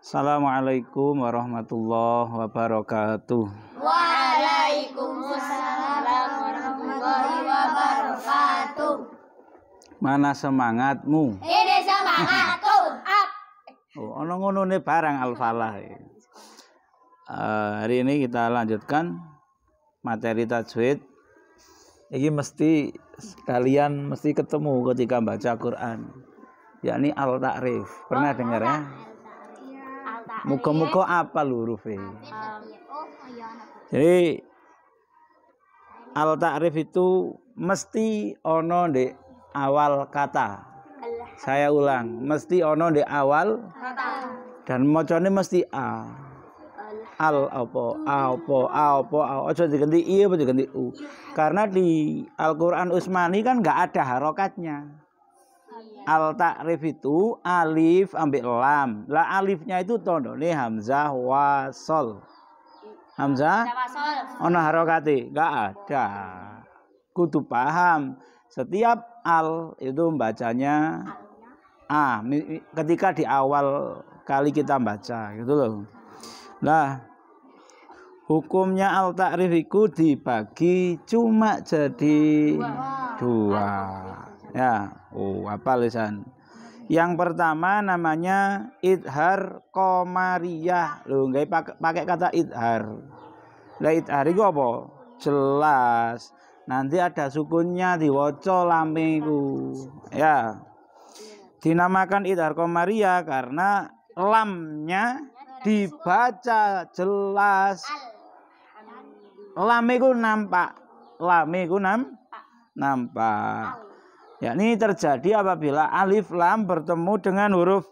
Assalamualaikum warahmatullahi wabarakatuh. Waalaikumsalam warahmatullahi wabarakatuh. Mana semangatmu? Ini semangatku. Oh, ono ngono barang alfalah. Uh, hari ini kita lanjutkan materi tajwid. Ini mesti kalian mesti ketemu ketika baca Quran. Yakni al-ta'rif. Pernah oh, dengar ya? Muka-muka iya. apa hurufnya? Iya. Oh, oh, iya, Jadi al ta'rif itu mesti ono di awal kata. Saya ulang, mesti ono di awal dan mocone mesti a. Al apa, a apa, a apa, a ojo diganti i apa diganti u. Karena di Al-Qur'an Utsmani kan nggak ada harokatnya al takrif itu alif ambil lam lah alifnya itu nih hamzah wasol hamzah ono harokati gak ada kudu paham setiap al itu membacanya a ketika di awal kali kita baca gitu loh lah hukumnya al takrifiku dibagi cuma jadi dua, dua. Ya, oh apa lisan. Yang pertama namanya idhar komariah. lu enggak pakai kata idhar. Lah idhar itu apa? Jelas. Nanti ada sukunnya di lamiku. Ya. Dinamakan idhar komariah karena lamnya dibaca jelas. Lamiku nampak. Lamiku nam nampak. Ya, ini terjadi apabila alif lam bertemu dengan huruf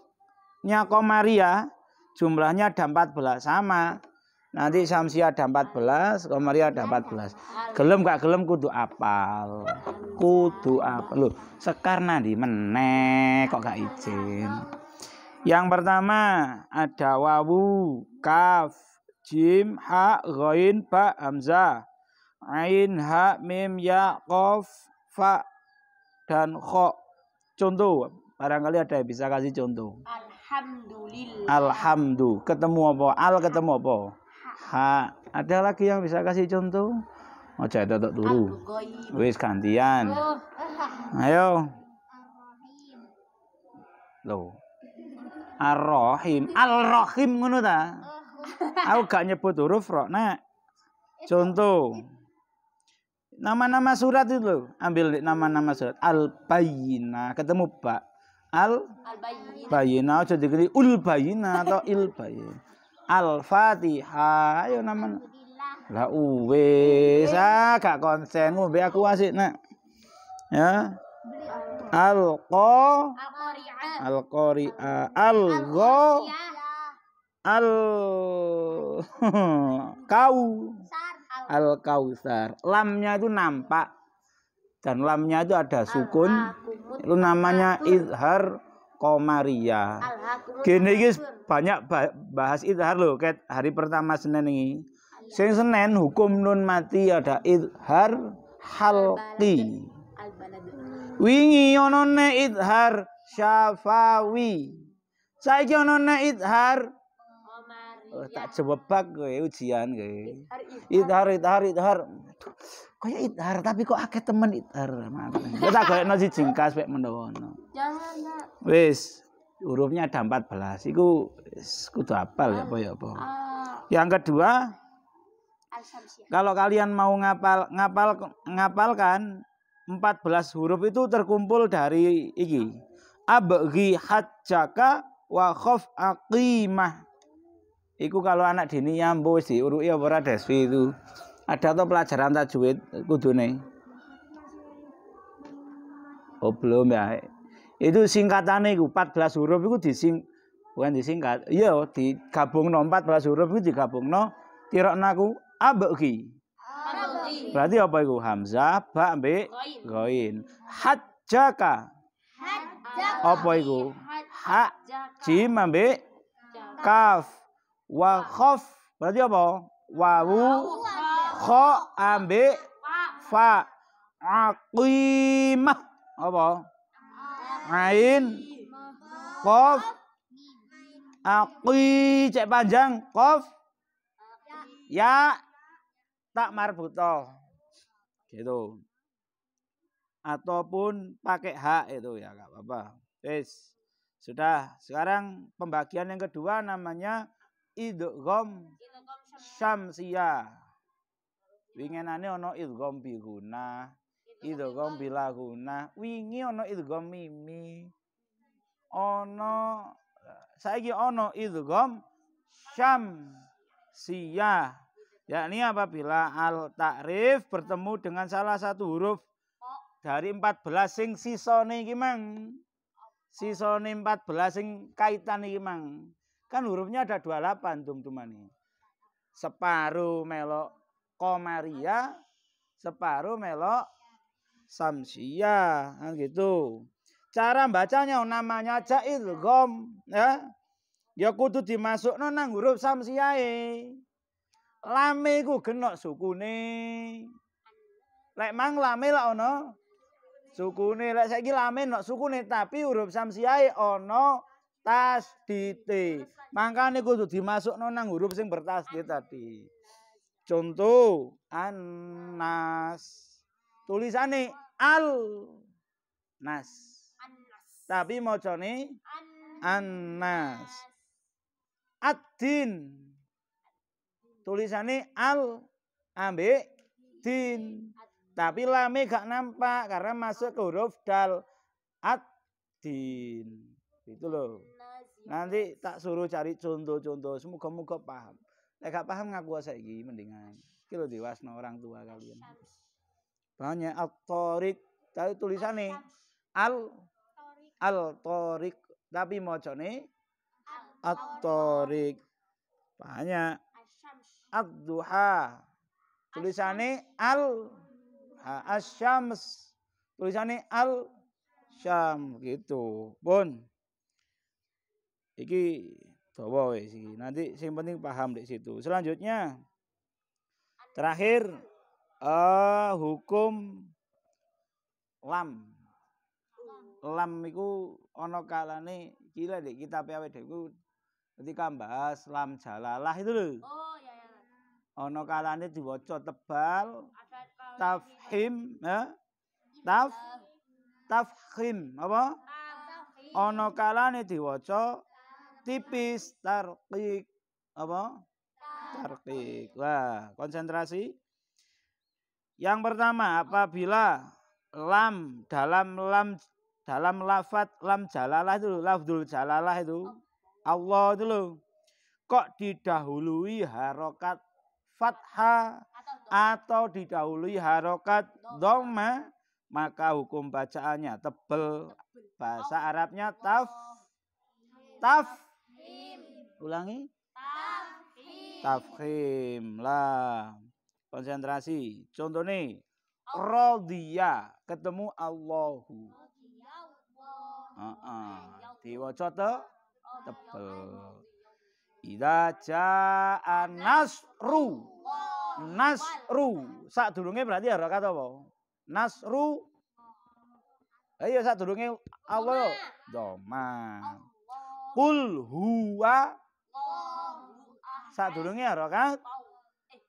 nyakomaria jumlahnya ada 14 sama. Nanti Samsia ada 14, Komaria ada 14. Gelem gak gelem kudu apal. Kudu apal. Loh, sekar nanti meneh kok gak izin. Yang pertama ada wawu, kaf, jim, ha, ghoin ba, hamzah. Ain, ha, mim, ya, kof fa, dan kho. Contoh, barangkali ada yang bisa kasih contoh. Alhamdulillah. Alhamdu. Ketemu apa? Al ketemu apa? Ha. Ada lagi yang bisa kasih contoh? Ojo tak dulu. Wis gantian. Oh. Ayo. Lo. Arrohim. arrohim ngono ta? Oh. Aku gak nyebut huruf ro, nek eh, Contoh nama-nama surat itu loh. Ambil nama-nama surat. al bayina Ketemu Pak. al bayina Aja jadi ul bayina atau Il-Bayyina. Al-Fatihah. Ayo nama. Lah uwe. sa ah, gak konsen. Ngombe aku asik nak. Ya. Al-Qa. Al-Qari'ah. Al-Qa. Al... Kau al kausar lamnya itu nampak dan lamnya itu ada sukun itu namanya izhar komaria gini guys banyak bahas izhar loh kayak hari pertama senin ini sing senin hukum nun mati ada izhar halki. wingi onone izhar syafawi saya onone izhar oh, tak pak iya. gue ujian gue. idhar idhar idhar Kaya idhar tapi kok akeh temen idhar Gue tak gue nasi jingkas pek mendowono jangan nak wis hurufnya ada 14 iku kudu apal ya boy, ya apa ah, ah. yang kedua kalau kalian mau ngapal ngapal ngapalkan empat 14 huruf itu terkumpul dari iki abghi hajjaka wa khof aqimah Iku kalau anak dini nyambu si urui apa ora deswi itu. Ada tuh pelajaran tajwid kudune. Oh belum ya. Itu singkatannya itu 14 huruf itu dising bukan disingkat. Iya digabung no 14 huruf di digabung no tirokna naku abeki. Berarti apa itu? Hamzah, ba, be, goin. Hajjaka. Apa itu? Ha, jim, kaf wa khof berarti apa wawu kho ambe fa aqimah apa ain kof aqi cek panjang kof ya tak marbuto gitu ataupun pakai hak itu ya nggak apa-apa. Sudah, sekarang pembagian yang kedua namanya idgham syamsiya. Wingenane ana idgham bi guna, idgham bila guna. Wingi ana idgham mimi. Ana saiki ana idgham syamsiya. Yakni apabila al takrif bertemu dengan salah satu huruf dari 14 sing sisone iki mang. Sisone 14 sing kaitan iki mang. Kan hurufnya ada 28 tum-tuman ini. Separuh melok komaria, separuh melok samsia. Kan nah, gitu. Cara bacanya namanya aja gom, Ya. Ya kudu dimasuk nang huruf samsiae. Lame ku genok sukune. Lek mang lame lah ono sukune lek saiki lame nok sukune tapi huruf samsiae ono tas tasdite. Mangkane kudu dimasukno nang huruf sing bertas bertasdid tadi. Contoh anas. Tulisane al nas. Tapi mocone annas. Ad-din. Tulisane al ambek din. Tapi lame gak nampak karena masuk ke huruf dal ad-din. Itu loh. Nanti tak suruh cari contoh-contoh, semoga-moga paham. Nek gak paham ngaku iki mendingan. Iki lho diwasno orang tua kalian. Banyak al-tariq, tapi tulisane al al-tariq, tapi mocone al tariq Banyak. Ad-duha. Tulisane al asyams. Tulisane al syam gitu. Bun. Iki dawa wis iki. Nanti sing penting paham di situ. Selanjutnya terakhir uh, hukum lam. Lam iku ana kalane kira di kita PAW e iku ketika bahas lam jalalah itu lho. Oh iya iya. Ana kalane diwaca tebal tafhim, ya. Taf tafhim apa? Ah, ana kalane diwaca tipis tarqiq apa tarqiq wah konsentrasi yang pertama apabila lam dalam lam dalam lafat lam jalalah itu lafdul jalalah itu Allah itu loh kok didahului harokat fathah atau didahului harokat doma maka hukum bacaannya tebel bahasa Arabnya taf taf Ulangi. Tafkhim. Lam. Konsentrasi. contoh nih Rodiya. Ketemu Allahu. Uh -uh. Diwaca te oh, ya tebel. Ida jaa nasru. Nasru. Sak durunge berarti harakat apa? Nasru. Oh. Ayo iya, sak durunge Allah Doma. Kul huwa sadurunge harokat ya, eh,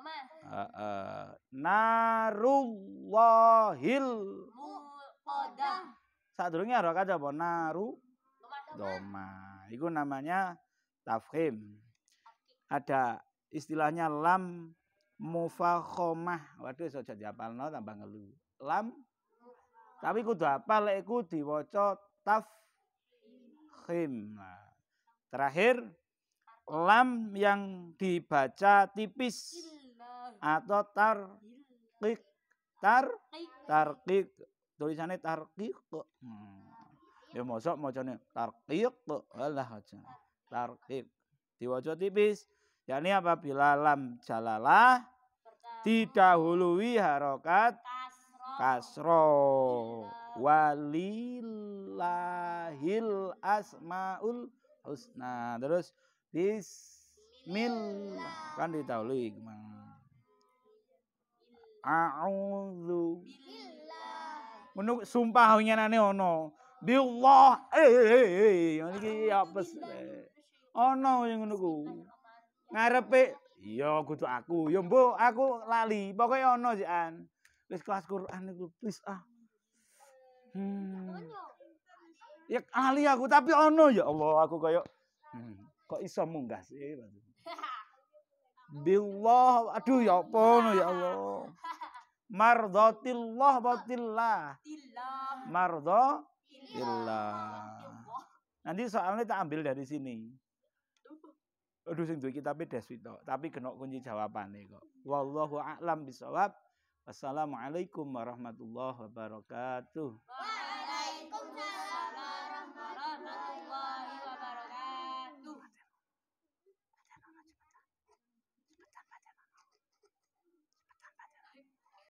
eh. Heeh. Narullahil muqaddah. ya harokat apa? Naru doma. Itu namanya tafhim. Ada istilahnya lam mufakhomah. Waduh saya jadi apalno tambah ngelu. Lam tapi kudu apa lek iku diwaca nah, Terakhir lam yang dibaca tipis atau tarkik tar tarkik tulisannya tarkik hmm. ya mosok mocone tarkik Allah aja tarkik diwaca tipis yakni apabila lam jalalah didahului harokat kasro walilahil asmaul husna terus Bismillah kan ditauli gimana? A'udzu billah. sumpahnya nane ono. Billah eh, eh, eh, eh ngene iki apa Ono yang ku. Ngarepe iya kudu aku. Ya mbok aku lali. Pokoke ono sih Wis kelas Quran iku wis ah. Hmm. Ya ahli aku tapi ono ya Allah aku kayak hmm. kok iso munggah sih billah aduh ya apa ya Allah mardotillah batillah mardo nanti soalnya tak ambil dari sini aduh sing duwe kitabe deswito tapi genok kunci jawabannya kok wallahu a'lam bisawab wassalamualaikum warahmatullahi wabarakatuh